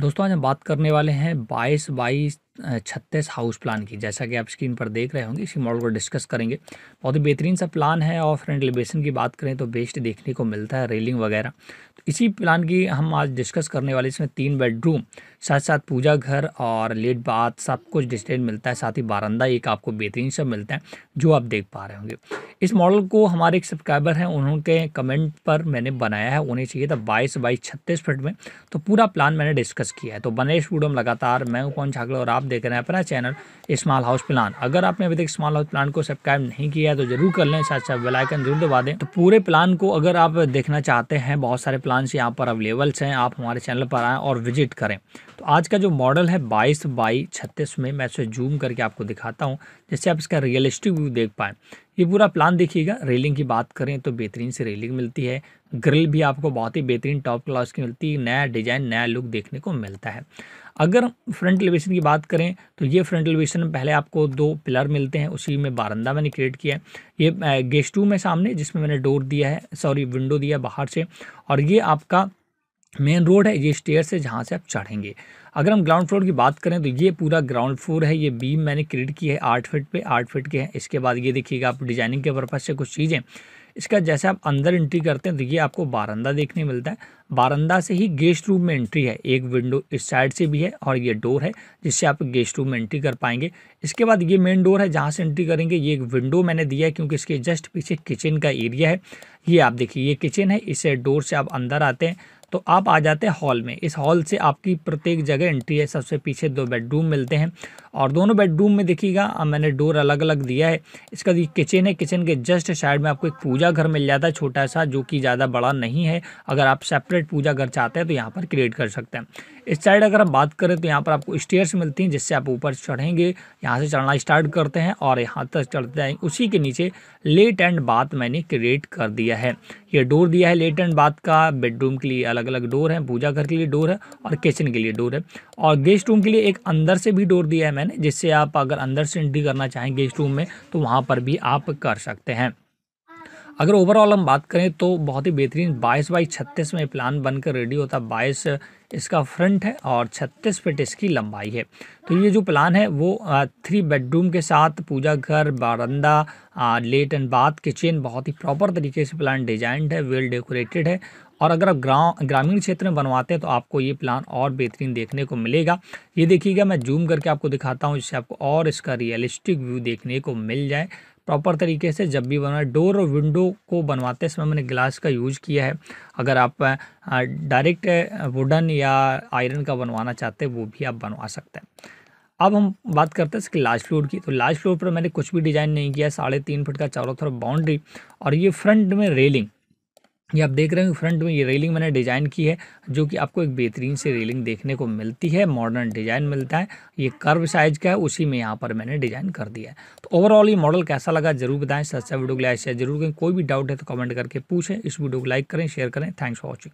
दोस्तों आज हम बात करने वाले हैं 22 बाईस छत्तीस हाउस प्लान की जैसा कि आप स्क्रीन पर देख रहे होंगे इसी मॉडल को डिस्कस करेंगे बहुत ही बेहतरीन सा प्लान है और फ्रेंड एलिवेशन की बात करें तो बेस्ट देखने को मिलता है रेलिंग वगैरह इसी प्लान की हम आज डिस्कस करने वाले इसमें तीन बेडरूम साथ साथ पूजा घर और लेट बाथ सब कुछ डिस्टेंट मिलता है साथ ही बारंदा एक आपको बेहतरीन सब मिलता है जो आप देख पा रहे होंगे इस मॉडल को हमारे एक सब्सक्राइबर हैं उन्होंने कमेंट पर मैंने बनाया है उन्हें चाहिए था बाईस बाईस छत्तीस फिट में तो पूरा प्लान मैंने डिस्कस किया है तो बने स्टूडियो लगातार मैं कौन छाकला और आप देख रहे हैं अपना चैनल स्मॉल हाउस प्लान अगर आपने अभी तक स्मॉल हाउस प्लान को सब्सक्राइब नहीं किया है तो जरूर कर लें साथ साथ बेलाइकन जरूर दबा दें तो पूरे प्लान को अगर आप देखना चाहते हैं बहुत सारे प्लान प्लान्स यहाँ पर अवेलेबल्स हैं आप हमारे चैनल पर आएँ और विजिट करें तो आज का जो मॉडल है बाईस बाई छत्तीस में मैं इसे जूम करके आपको दिखाता हूँ जिससे आप इसका रियलिस्टिक व्यू देख पाएँ ये पूरा प्लान देखिएगा रेलिंग की बात करें तो बेहतरीन से रेलिंग मिलती है ग्रिल भी आपको बहुत ही बेहतरीन टॉप क्लास की मिलती है नया डिज़ाइन नया लुक देखने को मिलता है अगर फ्रंट एलिवेशन की बात करें तो ये फ्रंट एलिवेशन में पहले आपको दो पिलर मिलते हैं उसी में बारंदा मैंने क्रिएट किया है ये गेस्ट रूम है सामने जिसमें मैंने डोर दिया है सॉरी विंडो दिया बाहर से और ये आपका मेन रोड है ये स्टेयर से जहाँ से आप चढ़ेंगे अगर हम ग्राउंड फ्लोर की बात करें तो ये पूरा ग्राउंड फ्लोर है ये बीम मैंने क्रिएट की है आठ फिट पे आठ फिट के हैं इसके बाद ये देखिएगा आप डिजाइनिंग के पर्पज़ से कुछ चीज़ें इसका जैसे आप अंदर एंट्री करते हैं तो ये आपको बारंदा देखने मिलता है बारंदा से ही गेस्ट रूम में एंट्री है एक विंडो इस साइड से भी है और ये डोर है जिससे आप गेस्ट रूम में एंट्री कर पाएंगे इसके बाद ये मेन डोर है जहाँ से एंट्री करेंगे ये एक विंडो मैंने दिया है क्योंकि इसके जस्ट पीछे किचन का एरिया है ये आप देखिए ये किचन है इसे डोर से आप अंदर आते हैं तो आप आ जाते हैं हॉल में इस हॉल से आपकी प्रत्येक जगह एंट्री है सबसे पीछे दो बेडरूम मिलते हैं और दोनों बेडरूम में देखिएगा मैंने डोर अलग अलग दिया है इसका जो किचन है किचन के जस्ट साइड में आपको एक पूजा घर मिल जाता है छोटा सा जो कि ज़्यादा बड़ा नहीं है अगर आप सेपरेट पूजा घर चाहते हैं तो यहाँ पर क्रिएट कर सकते हैं इस साइड अगर आप बात करें तो यहाँ पर आपको स्टेयर्स मिलती हैं जिससे आप ऊपर चढ़ेंगे यहाँ से चढ़ना स्टार्ट करते हैं और यहाँ तक चढ़ते जाएंगे उसी के नीचे लेट एंड बाथ मैंने क्रिएट कर दिया है ये डोर दिया है लेट एंड बाथ का बेडरूम के लिए अलग अलग डोर है पूजा घर के लिए डोर है और किचन के लिए डोर है और गेस्ट रूम के लिए एक अंदर से भी डोर दिया है मैंने जिससे आप अगर अंदर से एंट्री करना चाहें गेस्ट रूम में तो वहाँ पर भी आप कर सकते हैं अगर ओवरऑल हम बात करें तो बहुत ही बेहतरीन बाईस बाई छत्तीस में प्लान बनकर रेडी होता बाईस इसका फ्रंट है और छत्तीस फिट इसकी लंबाई है तो ये जो प्लान है वो थ्री बेडरूम के साथ पूजा घर बारंदा लेट एंड बाथ किचन बहुत ही प्रॉपर तरीके से प्लान डिजाइंड है वेल डेकोरेटेड है और अगर आप ग्राम ग्रामीण क्षेत्र में बनवाते हैं तो आपको ये प्लान और बेहतरीन देखने को मिलेगा ये देखिएगा मैं जूम करके आपको दिखाता हूँ जिससे आपको और इसका रियलिस्टिक व्यू देखने को मिल जाए प्रॉपर तरीके से जब भी बनवाए डोर और विंडो को बनवाते समय मैंने ग्लास का यूज किया है अगर आप डायरेक्ट वुडन या आयरन का बनवाना चाहते हैं वो भी आप बनवा सकते हैं अब हम बात करते हैं इसके लास्ट फ्लोर की तो लास्ट फ्लोर पर मैंने कुछ भी डिज़ाइन नहीं किया साढ़े तीन फुट का चारों तरफ बाउंड्री और ये फ्रंट में रेलिंग ये आप देख रहे हो फ्रंट में ये रेलिंग मैंने डिज़ाइन की है जो कि आपको एक बेहतरीन से रेलिंग देखने को मिलती है मॉडर्न डिज़ाइन मिलता है ये कर्व साइज का है उसी में यहाँ पर मैंने डिज़ाइन कर दिया है तो ओवरऑल ये मॉडल कैसा लगा जरूर बताएं सच्चा वीडियो को लाइक शेयर जरूर करें कोई भी डाउट है तो कमेंट करके पूछें इस वीडियो को लाइक करें शेयर करें थैंक्स फॉर वॉचिंग